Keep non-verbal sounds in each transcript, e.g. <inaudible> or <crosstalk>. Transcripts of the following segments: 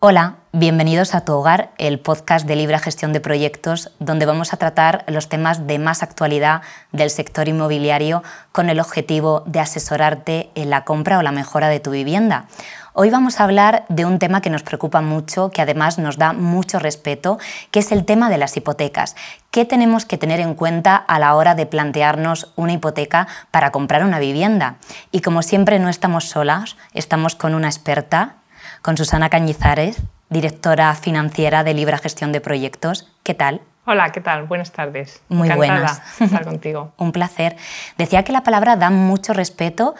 Hola, bienvenidos a Tu Hogar, el podcast de Libra Gestión de Proyectos, donde vamos a tratar los temas de más actualidad del sector inmobiliario con el objetivo de asesorarte en la compra o la mejora de tu vivienda. Hoy vamos a hablar de un tema que nos preocupa mucho, que además nos da mucho respeto, que es el tema de las hipotecas. ¿Qué tenemos que tener en cuenta a la hora de plantearnos una hipoteca para comprar una vivienda? Y como siempre no estamos solas, estamos con una experta, con Susana Cañizares, directora financiera de Libra Gestión de Proyectos. ¿Qué tal? Hola, ¿qué tal? Buenas tardes. Muy Encantada buenas. estar contigo. <laughs> Un placer. Decía que la palabra da mucho respeto,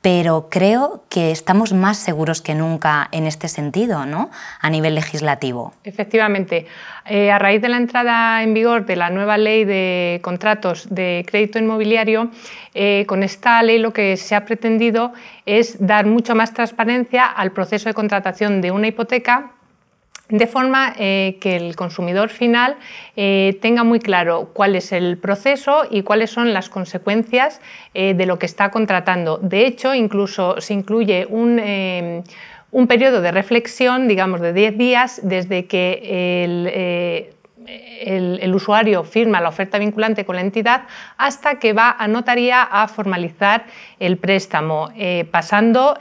pero creo que estamos más seguros que nunca en este sentido, ¿no? A nivel legislativo. Efectivamente. Eh, a raíz de la entrada en vigor de la nueva ley de contratos de crédito inmobiliario, eh, con esta ley lo que se ha pretendido es dar mucho más transparencia al proceso de contratación de una hipoteca de forma eh, que el consumidor final eh, tenga muy claro cuál es el proceso y cuáles son las consecuencias eh, de lo que está contratando. De hecho, incluso se incluye un periodo de reflexión, digamos, de 10 días desde que el, el, usuario firma la oferta vinculante con la entidad hasta que va a notaría a formalizar el préstamo, pasando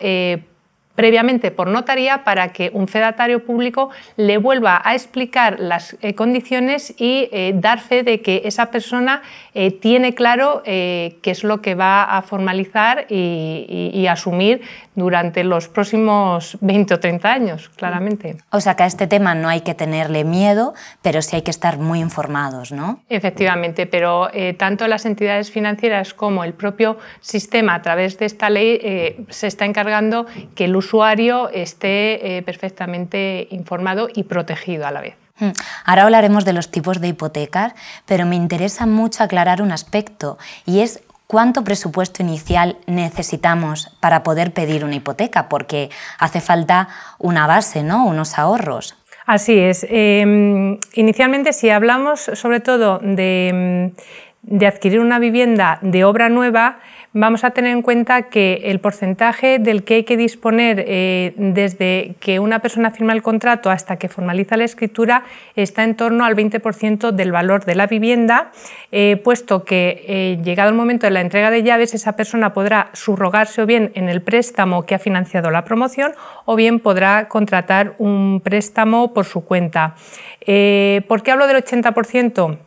previamente por notaría para que un fedatario público le vuelva a explicar las eh, condiciones y eh, dar fe de que esa persona eh, tiene claro qué es lo que va a formalizar y, asumir durante los próximos 20 o 30 años, claramente. O sea que a este tema no hay que tenerle miedo, pero sí hay que estar muy informados, ¿no? Efectivamente, pero tanto las entidades financieras como el propio sistema a través de esta ley se está encargando que el uso usuario esté eh, perfectamente informado y protegido a la vez. Mm. Ahora hablaremos de los tipos de hipotecas, pero me interesa mucho aclarar un aspecto y es cuánto presupuesto inicial necesitamos para poder pedir una hipoteca, porque hace falta una base, ¿no? unos ahorros. Así es. Em, inicialmente, si hablamos sobre todo mm, de adquirir una vivienda de obra nueva, vamos a tener en cuenta que el porcentaje del que hay que disponer eh, desde que una persona firma el contrato hasta que formaliza la escritura está en torno al 20% del valor de la vivienda, eh, puesto que eh, llegado el momento de la entrega de llaves, esa persona podrá subrogarse o bien en el préstamo que ha financiado la promoción o bien podrá contratar un préstamo por su cuenta. ¿Por qué hablo del 80%?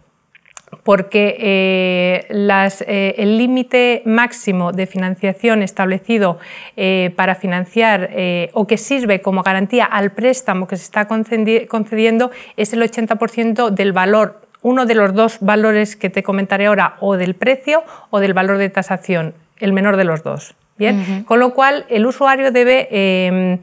porque eh, eh, el límite máximo de financiación establecido eh, para financiar o que sirve como garantía al préstamo que se está concediendo es el 80% del valor uno de los dos valores que te comentaré ahora, o del precio o del valor de tasación, el menor de los dos. ¿bien? Con lo cual, el usuario debe em,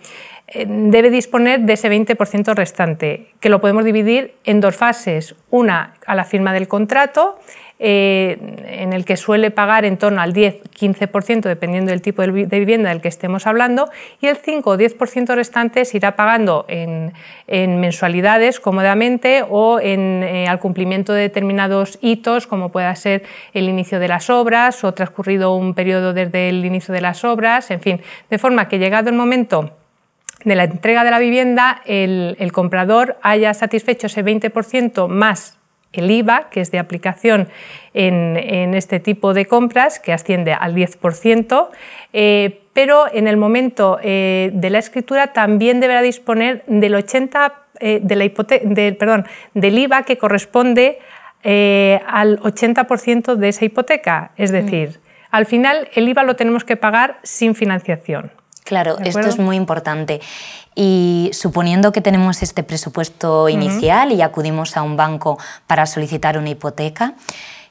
eh, debe disponer de ese 20% restante, que lo podemos dividir en dos fases. Una a la firma del contrato, eh, en el que suele pagar en torno al 10-15%, dependiendo del tipo de vivienda del que estemos hablando, y el 5 10% restante se irá pagando en, mensualidades cómodamente o eh, al cumplimiento de determinados hitos, como pueda ser el inicio de las obras o transcurrido un periodo desde el inicio de las obras, en fin, de forma que llegado el momento de la entrega de la vivienda el, comprador haya satisfecho ese 20% más el IVA, que es de aplicación en, este tipo de compras, que asciende al 10%, eh, pero en el momento eh, de la escritura también deberá disponer del 80%, eh, del, IVA que corresponde al 80% de esa hipoteca. Es mm. decir, al final el IVA lo tenemos que pagar sin financiación. Claro, esto es muy importante. Y suponiendo que tenemos este presupuesto inicial y acudimos a un banco para solicitar una hipoteca,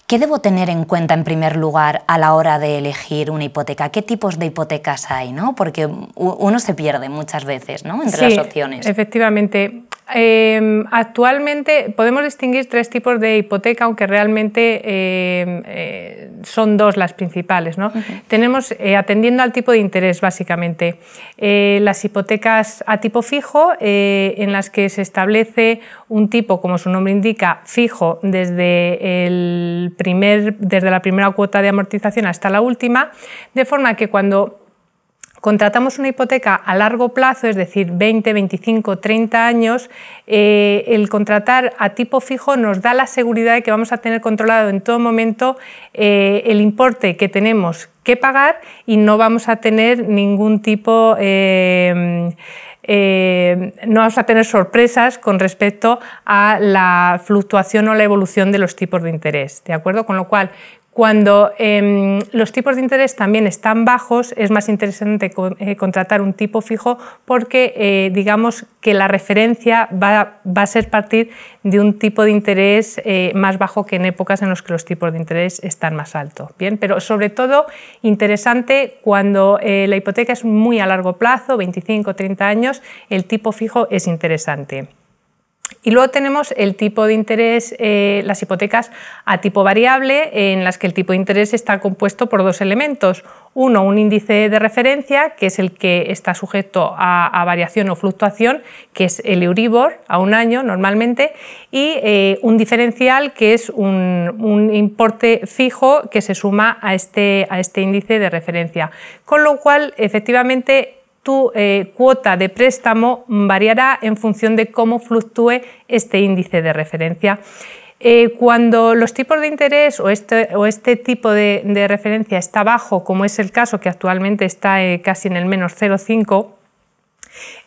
¿qué debo tener en cuenta en primer lugar a la hora de elegir una hipoteca? ¿Qué tipos de hipotecas hay? ¿no? Porque uno se pierde muchas veces ¿no? entre las opciones. Efectivamente, Em, actualmente podemos distinguir tres tipos de hipoteca, aunque realmente em, eh, son dos las principales. ¿no? Tenemos, eh, atendiendo al tipo de interés, básicamente, eh, las hipotecas a tipo fijo, en las que se establece un tipo, como su nombre indica, fijo desde, el primer, desde la primera cuota de amortización hasta la última, de forma que cuando contratamos una hipoteca a largo plazo, es decir, 20, 25, 30 años, eh, el contratar a tipo fijo nos da la seguridad de que vamos a tener controlado en todo momento eh, el importe que tenemos que pagar y no vamos a tener ningún tipo... Eh, no vamos a tener sorpresas con respecto a la fluctuación o la evolución de los tipos de interés. ¿De acuerdo? Con lo cual, cuando em, los tipos de interés también están bajos, es más interesante eh, contratar un tipo fijo porque eh, digamos que la referencia va, a ser partir de un tipo de interés eh, más bajo que en épocas en las que los tipos de interés están más altos. pero sobre todo interesante cuando la hipoteca es muy a largo plazo, 25 o 30 años, el tipo fijo es interesante. Y luego tenemos el tipo de interés, eh, las hipotecas a tipo variable, en las que el tipo de interés está compuesto por dos elementos. Uno, un índice de referencia, que es el que está sujeto a, variación o fluctuación, que es el Euribor, a un año normalmente, y eh, un diferencial, que es un, importe fijo que se suma a este, a este índice de referencia. Con lo cual, efectivamente, tu eh, cuota de préstamo variará en función de cómo fluctúe este índice de referencia. Eh, cuando los tipos de interés o este, o este tipo de, referencia está bajo, como es el caso que actualmente está eh, casi en el menos 0,5,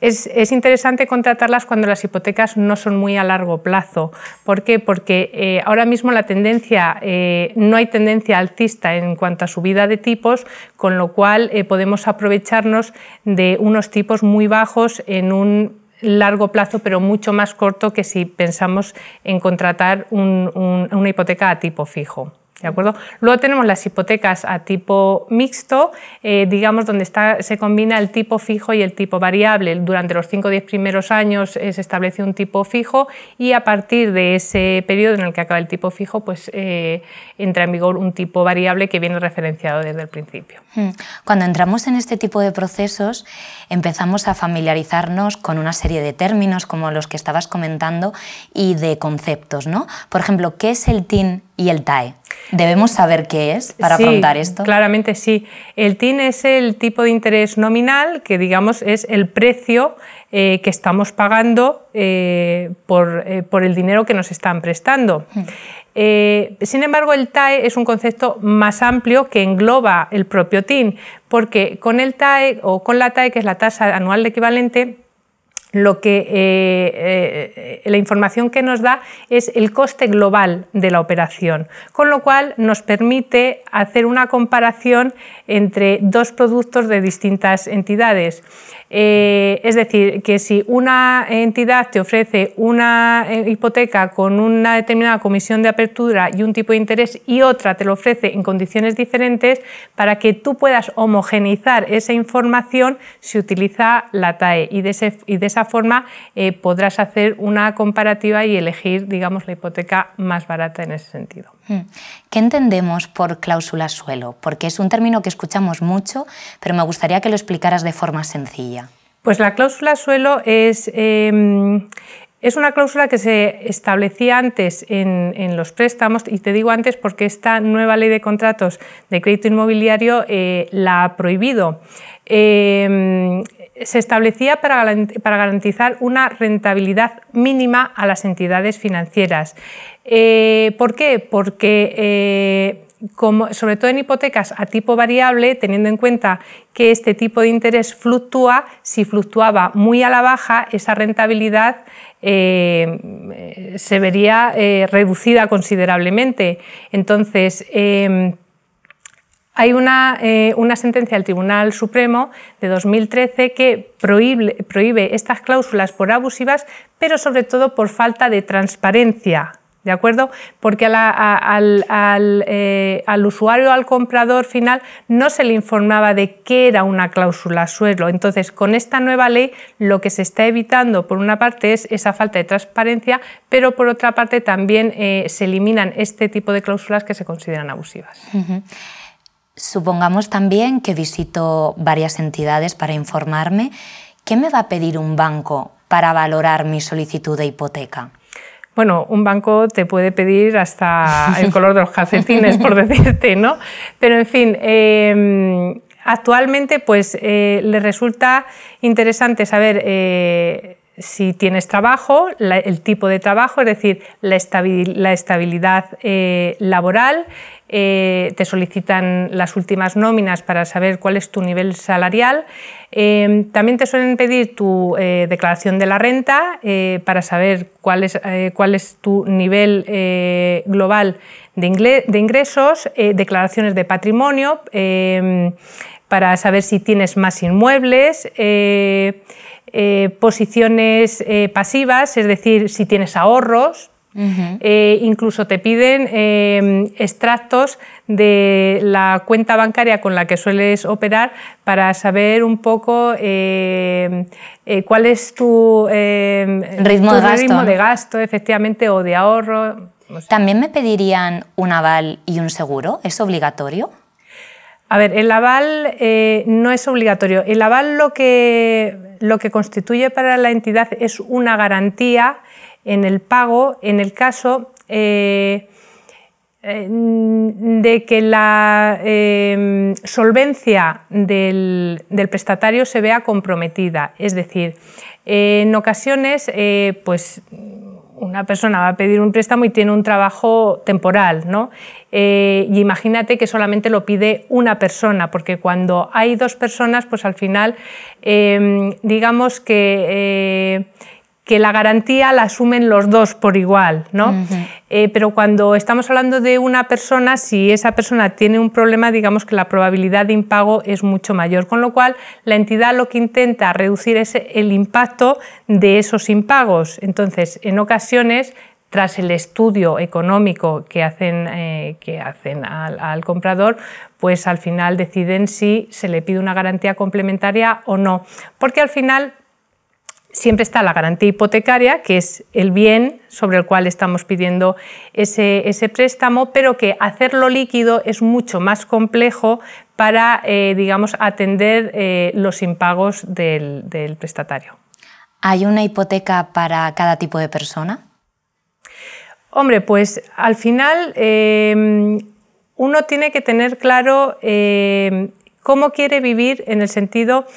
es, interesante contratarlas cuando las hipotecas no son muy a largo plazo. ¿Por qué? Porque eh, ahora mismo la tendencia, eh, no hay tendencia alcista en cuanto a subida de tipos, con lo cual eh, podemos aprovecharnos de unos tipos muy bajos en un largo plazo, pero mucho más corto que si pensamos en contratar una hipoteca a tipo fijo. ¿De acuerdo? Luego tenemos las hipotecas a tipo mixto, eh, digamos, donde se combina el tipo fijo y el tipo variable. Durante los 5 o 10 primeros años eh, se establece un tipo fijo y a partir de ese periodo en el que acaba el tipo fijo, pues eh, entra en vigor un tipo variable que viene referenciado desde el principio. Hmm. Cuando entramos en este tipo de procesos, empezamos a familiarizarnos con una serie de términos como los que estabas comentando y de conceptos, ¿no? Por ejemplo, ¿qué es el TIN y el TAE. ¿Debemos saber qué es para afrontar esto? Claramente sí. El TIN e es el tipo de interés nominal, que digamos es el precio eh, que estamos pagando eh, por, eh, por, el dinero que nos están prestando. sin embargo, el TAE es un concepto más amplio que engloba el propio TIN, e, porque con el TAE o con la TAE, que es la tasa anual de equivalente, lo que eh, eh, eh, la información que nos da es el coste global de la operación, con lo cual nos permite hacer una comparación entre dos productos de distintas entidades. es decir, que si una entidad te ofrece una hipoteca con una determinada comisión de apertura y un tipo de interés y otra te lo ofrece en condiciones diferentes, para que tú puedas homogeneizar esa información se utiliza la TAE y de, y de esa forma eh, podrás hacer una comparativa y elegir, digamos, la hipoteca más barata en ese sentido. Hmm. ¿Qué entendemos por cláusula suelo? Porque es un término que escuchamos mucho, pero me gustaría que lo explicaras de forma sencilla. Pues la cláusula suelo es, em, es una cláusula que se establecía antes en, los préstamos y te digo antes porque esta nueva ley de contratos de crédito inmobiliario eh, la ha prohibido. Em, se establecía para, garantizar una rentabilidad mínima a las entidades financieras. Eh, ¿Por qué? Porque eh, sobre todo en hipotecas a tipo variable, teniendo en cuenta que este tipo de interés fluctúa, si fluctuaba muy a la baja, esa rentabilidad eh, se vería eh, reducida considerablemente. Entonces, em, hay eh, una, sentencia del Tribunal Supremo de 2013 que prohíbe, estas cláusulas por abusivas, pero sobre todo por falta de transparencia ¿De acuerdo? Porque al, eh, al, usuario, al comprador final, no se le informaba de qué era una cláusula suelo. Entonces, con esta nueva ley, lo que se está evitando, por una parte, es esa falta de transparencia, pero por otra parte, también eh, se eliminan este tipo de cláusulas que se consideran abusivas. Supongamos también que visito varias entidades para informarme. ¿Qué me va a pedir un banco para valorar mi solicitud de hipoteca? Bueno, un banco te puede pedir hasta el <laughs> color de los calcetines, por decirte, ¿no? Pero en fin, em, actualmente pues eh, le resulta interesante saber eh, si tienes trabajo, el tipo de trabajo, es decir, la, estabilidad eh, laboral, eh, te solicitan las últimas nóminas para saber cuál es tu nivel salarial. Em, también te suelen pedir tu eh, declaración de la renta eh, para saber cuál es, tu nivel global de, ingresos, declaraciones de patrimonio em, para saber si tienes más inmuebles. posiciones pasivas, es decir, si tienes ahorros, eh, incluso te piden em, extractos de la cuenta bancaria con la que sueles operar para saber un poco em, eh, cuál es tu, em, ritmo, de gasto, de gasto, efectivamente, o de ahorro. ¿También me pedirían un aval y un seguro? ¿Es obligatorio? A ver, el aval eh, no es obligatorio. El aval lo que, lo que constituye para la entidad es una garantía en el pago en el caso eh, eh, de que la em, solvencia del, prestatario se vea comprometida. Es decir, en ocasiones, eh, pues una persona va a pedir un préstamo y tiene un trabajo temporal, y imagínate que solamente lo pide una persona, porque cuando hay dos personas, pues al final, em, digamos que, que la garantía la asumen los dos por igual, ¿no? Eh, pero cuando estamos hablando de una persona, si esa persona tiene un problema, digamos que la probabilidad de impago es mucho mayor, con lo cual la entidad lo que intenta reducir es el impacto de esos impagos. Entonces, en ocasiones tras el estudio económico que hacen, eh, que hacen al, al, comprador, pues al final deciden si se le pide una garantía complementaria o no. Porque al final siempre está la garantía hipotecaria, que es el bien sobre el cual estamos pidiendo ese, préstamo, pero que hacerlo líquido es mucho más complejo para, eh, digamos, atender eh, los impagos del, prestatario. ¿Hay una hipoteca para cada tipo de persona? Hombre, pues al final em, uno tiene que tener claro em, cómo quiere vivir en el sentido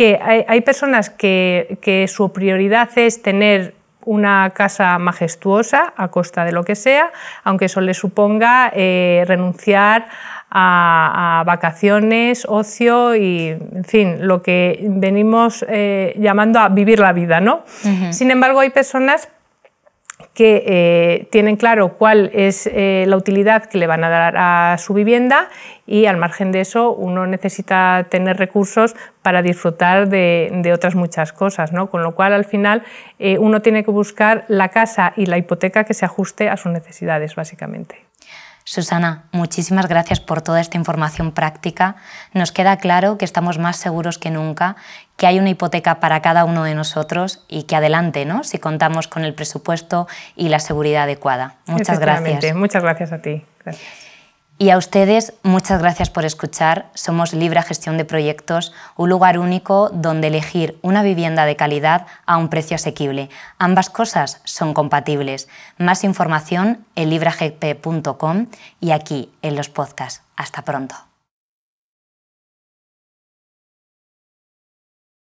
que hay, personas que, su prioridad es tener una casa majestuosa a costa de lo que sea, aunque eso le suponga eh, renunciar a, vacaciones, ocio y, en fin, lo que venimos eh, llamando a vivir la vida, ¿no? Sin embargo, hay personas que eh, tienen claro cuál es eh, la utilidad que le van a dar a su vivienda y al margen de eso uno necesita tener recursos para disfrutar de, otras muchas cosas, ¿no? con lo cual al final eh, uno tiene que buscar la casa y la hipoteca que se ajuste a sus necesidades básicamente. Susana, muchísimas gracias por toda esta información práctica. Nos queda claro que estamos más seguros que nunca, que hay una hipoteca para cada uno de nosotros y que adelante, ¿no? Si contamos con el presupuesto y la seguridad adecuada. Muchas gracias. Muchas gracias a ti. Y a ustedes, muchas gracias por escuchar. Somos Libra Gestión de Proyectos, un lugar único donde elegir una vivienda de calidad a un precio asequible. Ambas cosas son compatibles. Más información en libragp.com y aquí en los podcasts. Hasta pronto.